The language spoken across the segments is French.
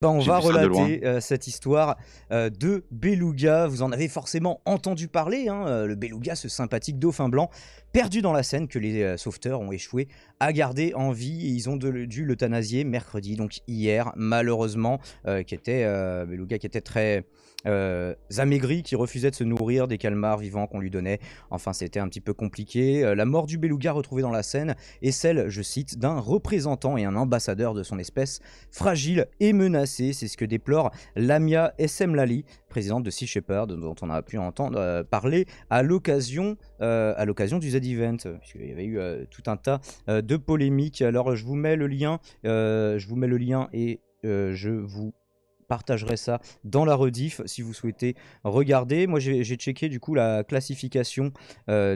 Bah, on va relater euh, cette histoire euh, de Beluga. Vous en avez forcément entendu parler, hein, euh, le Beluga, ce sympathique dauphin blanc, perdu dans la scène, que les sauveteurs ont échoué à garder en vie et ils ont dû l'euthanasier mercredi, donc hier, malheureusement, qui était Beluga qui était très amaigri, qui refusait de se nourrir des calmars vivants qu'on lui donnait. Enfin, c'était un petit peu compliqué. la mort du Beluga retrouvée dans la Seine est celle, je cite, d'un représentant et un ambassadeur de son espèce fragile et menacée c'est ce que déplore Lamia Lali, présidente de Sea Shepherd, dont on a pu entendre euh, parler à l'occasion euh, du Z-Event, puisqu'il y avait eu euh, tout un tas de polémiques. Alors je vous mets le lien, je vous mets le lien et je vous partagerai ça dans la rediff si vous souhaitez regarder. Moi j'ai checké du coup la classification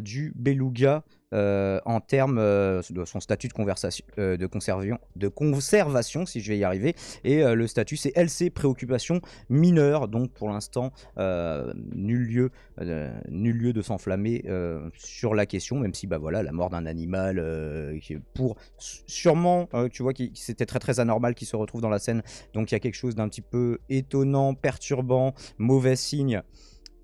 du Beluga euh, en termes euh, de son statut de, conversation, euh, de, conservation, de conservation, si je vais y arriver. Et le statut, c'est LC préoccupation mineure. Donc pour l'instant, nul, lieu, nul lieu de s'enflammer sur la question, même si bah, voilà, la mort d'un animal, pour sûrement, tu vois, c'était très très anormal qui se retrouve dans la scène. Donc il y a quelque chose d'un petit peu étonnant, perturbant, mauvais signe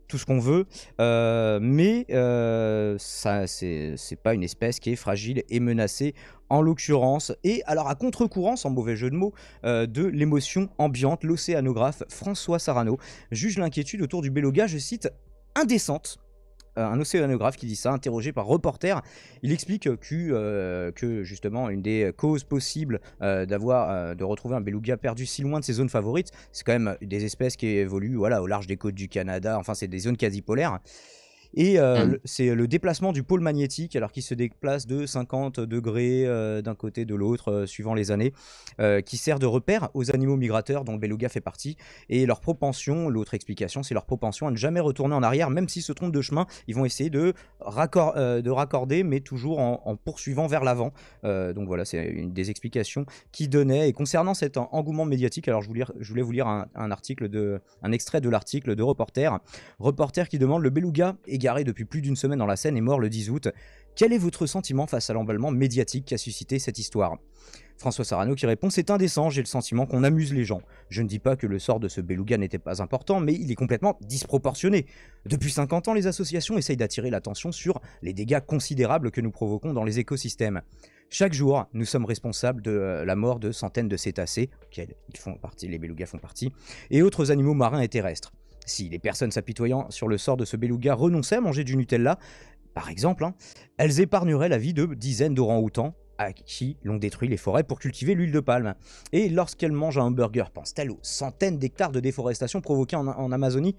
tout ce qu'on veut, euh, mais euh, ça, c'est, pas une espèce qui est fragile et menacée en l'occurrence, et alors à contre-courant, sans mauvais jeu de mots, euh, de l'émotion ambiante, l'océanographe François Sarano juge l'inquiétude autour du Beluga, je cite, indécente euh, un océanographe qui dit ça, interrogé par reporter. Il explique que, euh, que justement, une des causes possibles euh, d'avoir, de retrouver un beluga perdu si loin de ses zones favorites, c'est quand même des espèces qui évoluent voilà, au large des côtes du Canada, enfin, c'est des zones quasi polaires. Et euh, hmm. c'est le déplacement du pôle magnétique, alors qu'il se déplace de 50 degrés euh, d'un côté, de l'autre, euh, suivant les années, qui sert de repère aux animaux migrateurs dont le beluga fait partie. Et leur propension, l'autre explication, c'est leur propension à ne jamais retourner en arrière, même s'ils se trompent de chemin. Ils vont essayer de euh, de raccorder, mais toujours en, poursuivant vers l'avant. Euh, donc voilà, c'est une des explications qui donnait. Et concernant cet engouement médiatique, alors je voulais, vous lire un, article de, un extrait de l'article de Reporter. Reporter qui demande Le beluga, égaré depuis plus d'une semaine dans la Seine, est mort le 10 août. Quel est votre sentiment face à l'emballement médiatique qui a suscité cette histoire François Sarano qui répond C'est indécent, j'ai le sentiment qu'on amuse les gens. Je ne dis pas que le sort de ce beluga n'était pas important, mais il est complètement disproportionné. Depuis 50 ans, les associations essayent d'attirer l'attention sur les dégâts considérables que nous provoquons dans les écosystèmes. Chaque jour, nous sommes responsables de euh, la mort de centaines de cétacés, ils font partie, les belugas font partie, et autres animaux marins et terrestres. Si les personnes s'apitoyant sur le sort de ce beluga renonçaient à manger du Nutella, par exemple, hein, elles épargneraient la vie de dizaines dorang outans à qui l'on détruit les forêts pour cultiver l'huile de palme. Et lorsqu'elle mange un hamburger, pense-t-elle aux centaines d'hectares de déforestation provoqués en, Amazonie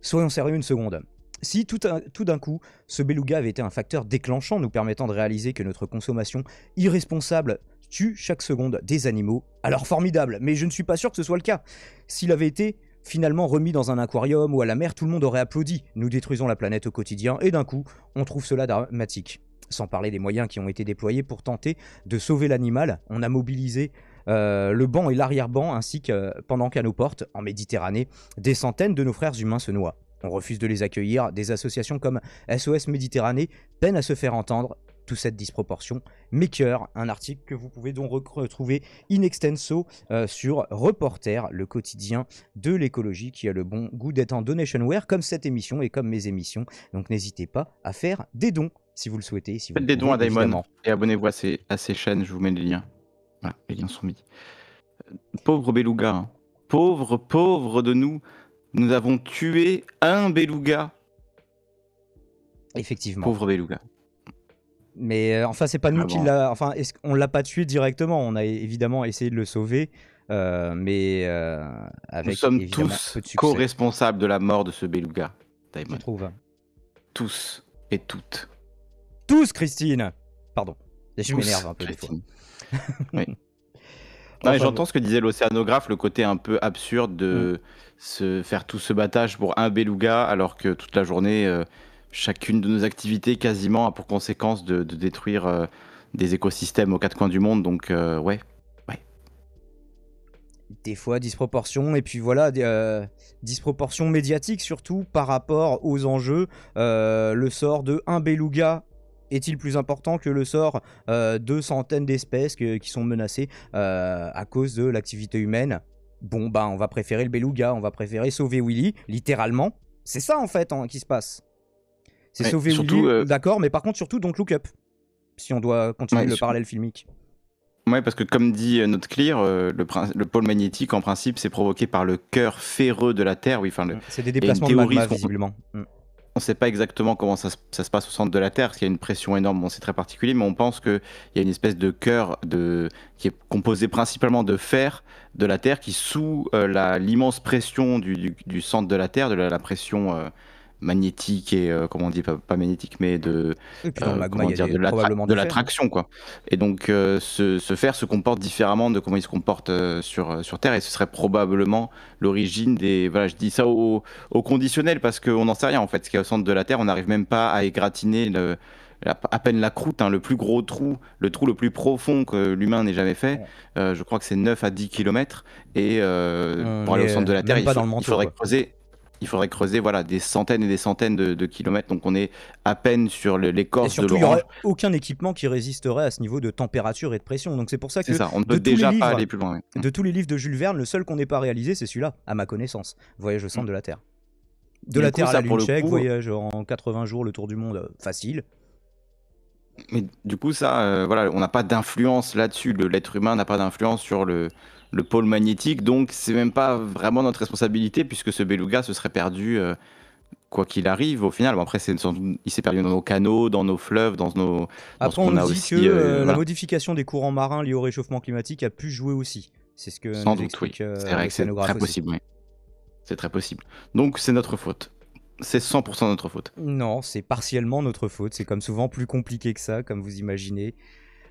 Soyons sérieux une seconde. Si tout, d'un coup, ce beluga avait été un facteur déclenchant nous permettant de réaliser que notre consommation irresponsable tue chaque seconde des animaux, alors formidable, mais je ne suis pas sûr que ce soit le cas. S'il avait été finalement remis dans un aquarium ou à la mer, tout le monde aurait applaudi. Nous détruisons la planète au quotidien et d'un coup, on trouve cela dramatique sans parler des moyens qui ont été déployés pour tenter de sauver l'animal. On a mobilisé euh, le banc et l'arrière-banc, ainsi que pendant qu'à nos portes, en Méditerranée, des centaines de nos frères humains se noient. On refuse de les accueillir, des associations comme SOS Méditerranée peinent à se faire entendre, toute cette disproportion. Maker, un article que vous pouvez donc retrouver in extenso euh, sur Reporter, le quotidien de l'écologie qui a le bon goût d'être en donationware comme cette émission et comme mes émissions. Donc n'hésitez pas à faire des dons si vous le souhaitez. Faites des dons à Daimon et abonnez-vous à, à ces, chaînes, je vous mets les liens. Voilà, les liens sont mis. Euh, pauvre beluga, hein. pauvre, pauvre de nous, nous avons tué un beluga. Effectivement. Pauvre beluga. Mais euh, enfin, c'est pas nous ah qui l'a. Enfin, on l'a pas tué directement. On a évidemment essayé de le sauver, euh, mais avec nous sommes tous co-responsables de la mort de ce beluga. Daimon. Tu trouve Tous et toutes. Tous, Christine Pardon, je m'énerve un peu J'entends ce que disait l'océanographe, le côté un peu absurde de mm. se faire tout ce battage pour un beluga, alors que toute la journée, euh, chacune de nos activités quasiment a pour conséquence de, détruire euh, des écosystèmes aux quatre coins du monde. Donc, euh, ouais, des fois disproportion et puis voilà disproportion médiatique surtout par rapport aux enjeux le sort de un beluga est-il plus important que le sort euh, de centaines d'espèces qui sont menacées euh, à cause de l'activité humaine Bon, bah, on va préférer le beluga, on va préférer sauver Willy, littéralement. C'est ça, en fait, hein, qui se passe. C'est sauver Willy, euh, d'accord, mais par contre, surtout, donc, look up. Si on doit continuer le parallèle filmique. Ouais, parce que comme dit notre clear, le, pôle magnétique, en principe, c'est provoqué par le cœur ferreux de la Terre. Oui, enfin, le... C'est des déplacements de magma, visiblement. Mm on ne sait pas exactement comment ça se, passe au centre de la Terre, parce qu'il y a une pression énorme, c'est très particulier, mais on pense qu'il y a une espèce de cœur qui est composé principalement de fer de la Terre qui, sous euh, l'immense pression du, centre de la Terre, de la pression euh, magnétique et euh, comment on dit pas, magnétique mais de euh, comment dire, de, l'attraction, quoi et donc euh, ce, fer se comporte différemment de comment il se comporte sur sur terre et ce serait probablement l'origine des voilà je dis ça au, conditionnel parce qu'on n'en sait rien en fait ce qui est au centre de la terre on n'arrive même pas à égratiner à peine la croûte, hein. le plus gros trou, le trou le plus profond que l'humain n'ait jamais fait. je crois que c'est 9 à 10 km. Et pour aller au centre de la Terre, il, faudrait creuser il faudrait creuser voilà, des centaines et des centaines de, kilomètres. Donc on est à peine sur l'écorce de l'orange. Il n'y aurait aucun équipement qui résisterait à ce niveau de température et de pression. Donc c'est pour ça que. on ne peut déjà pas aller plus loin. De tous les livres de Jules Verne, le seul qu'on n'ait pas réalisé, c'est celui-là, à ma connaissance Voyage au centre mm. de la Terre. De la Terre à la voyage en 80 jours le tour du monde, euh, facile. Mais du coup, ça, euh, voilà, on n'a pas d'influence là-dessus. L'être humain n'a pas d'influence sur le, le pôle magnétique. Donc, c'est même pas vraiment notre responsabilité puisque ce beluga se serait perdu euh, quoi qu'il arrive. Au final, bon, après, il s'est perdu dans nos canaux, dans nos fleuves, dans nos. Après, on, a dit que euh, euh, la modification des courants marins liés au réchauffement climatique a pu jouer aussi. C'est ce que. Sans doute, oui. c'est vrai que c'est très possible. C'est très possible. Donc, c'est notre faute c'est 100% notre faute. Non, c'est partiellement notre faute. C'est comme souvent plus compliqué que ça, comme vous imaginez.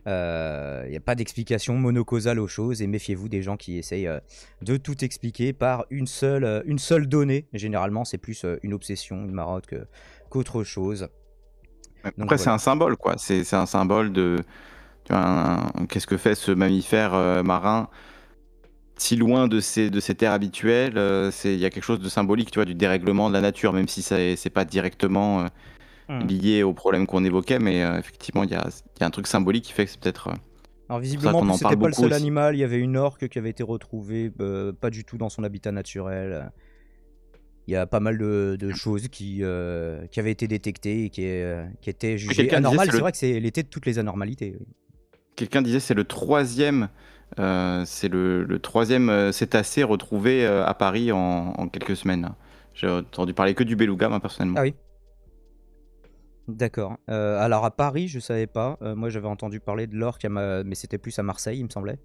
Il euh, n'y a pas d'explication monocausale aux choses et méfiez-vous des gens qui essayent euh, de tout expliquer par une seule, euh, une seule donnée. Généralement, c'est plus une obsession, une marotte qu'autre chose. Après, c'est un symbole, quoi. C'est un symbole de. Qu'est-ce que fait ce mammifère marin si loin de ses, terres habituelles Il y a quelque chose de symbolique, tu vois, du dérèglement de la nature, même si c'est pas directement Hmm. lié au problème qu'on évoquait, mais euh, effectivement, il y, a, un truc symbolique qui fait que c'est peut-être. Euh, Alors visiblement, c'était pas le seul animal. Il y avait une orque qui avait été retrouvée, euh, pas du tout dans son habitat naturel. Il y a pas mal de, ah. choses qui, qui avaient été détectées et qui, qui étaient jugées anormales. C'est vrai que c'est l'été de toutes les anormalités. Quelqu'un disait c'est le troisième c'est le, troisième cétacé retrouvé à Paris en, en quelques semaines. J'ai entendu parler que du beluga, moi, personnellement. Ah oui D'accord. Euh, alors à Paris, je savais pas. Euh, moi, j'avais entendu parler de l'orque, mais c'était plus à Marseille, il me semblait.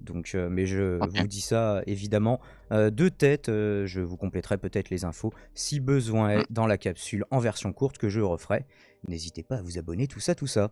Donc, euh, mais je vous dis ça évidemment de tête. je vous compléterai peut-être les infos si besoin est mm. dans la capsule en version courte que je referai. N'hésitez pas à vous abonner, tout ça, tout ça.